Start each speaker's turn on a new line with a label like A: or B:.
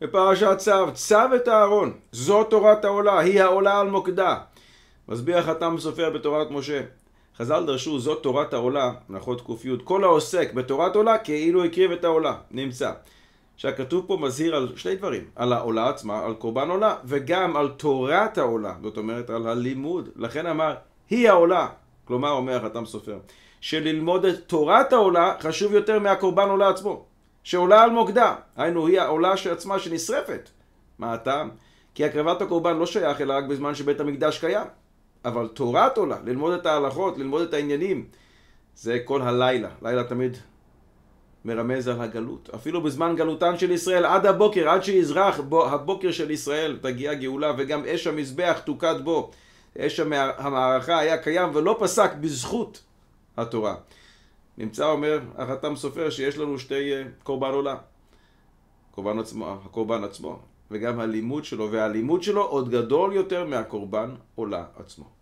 A: בפרשת צו, צו את אהרון, זו תורת העולה, היא העולה על מוקדה. מסביר החתם סופר בתורת משה. חז"ל דרשו זו תורת העולה, הנחות ק"י, כל העוסק בתורת עולה כאילו הקריב את העולה, נמצא. עכשיו כתוב פה מזהיר על שני דברים, על העולה עצמה, על קורבן עולה, וגם על תורת העולה, זאת אומרת על הלימוד. לכן אמר, היא העולה. כלומר, אומר החתם סופר, שללמוד את תורת העולה חשוב יותר מהקורבן עולה עצמו. שעולה על מוקדה, היינו היא העולה של עצמה שנשרפת. מה הטעם? כי הקרבת הקורבן לא שייך אלא רק בזמן שבית המקדש קיים. אבל תורת עולה, ללמוד את ההלכות, ללמוד את העניינים, זה כל הלילה. לילה תמיד מרמז על הגלות. אפילו בזמן גלותן של ישראל, עד הבוקר, עד שיזרח בו, הבוקר של ישראל, תגיע גאולה, וגם אש המזבח תוקד בו. אש המערכה היה קיים ולא פסק בזכות התורה. נמצא, אומר החתם סופר, שיש לנו שתי אה, קורבן עולה. הקורבן עצמו, הקורבן עצמו, וגם הלימוד שלו, והלימוד שלו עוד גדול יותר מהקורבן עולה עצמו.